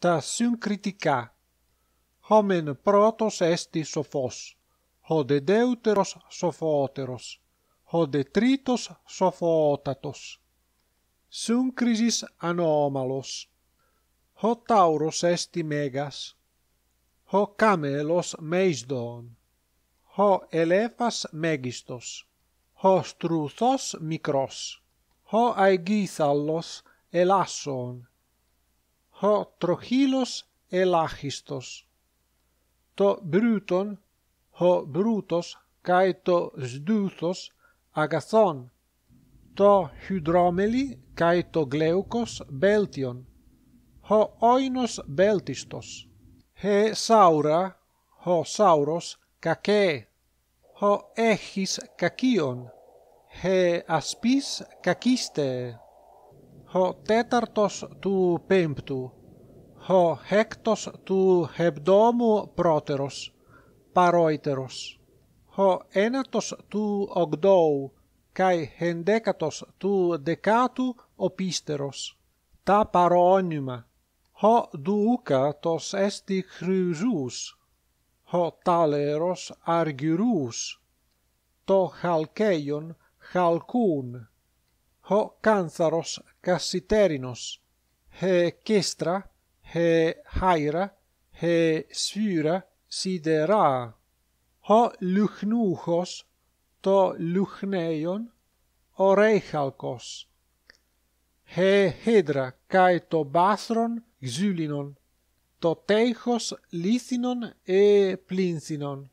ta sun homen protos est sophos ho de deuteros sophoteros ho de tritos sophotatos sun anomalos ho tauros ESTI megas ho camelos meisdon ho elephas megistos ho struthos micros ho aegithallos elasson ο τροχύλος ελάχιστος. Το μπρούτον, ο μπρούτος καί το σδούθος αγαθόν. Το χυδρόμελι καί το γλέουκος βέλτιον, Ο όινος βέλτιστος, Ε σάουρα, ο σάουρος κακέ. Ο έχεις κακίον. Ε ασπίς κακίστε ο τέταρτος του πέμπτου, ο έκτος του εβδόμου πρώτερος, παρόιτερος, ο ένατος του ογδόου, καί ενδέκατος του δεκάτου οπίστερος, τα παρόνυμα, ο τος εστι χρυζούς, ο τάλερος αργυρούς, το χαλκέιον χαλκούν, ο κάνθαρος κασιτέρινος, ἡ κέστρα, χε χάιρα, σφύρα, σιδερά. Ο λουχνούχος, το λουχνέιον, ο ρέιχαλκος. Ε χέδρα, καί το μπάθρον γζούλινον, το τέχος λίθινον ε πλίνθινον.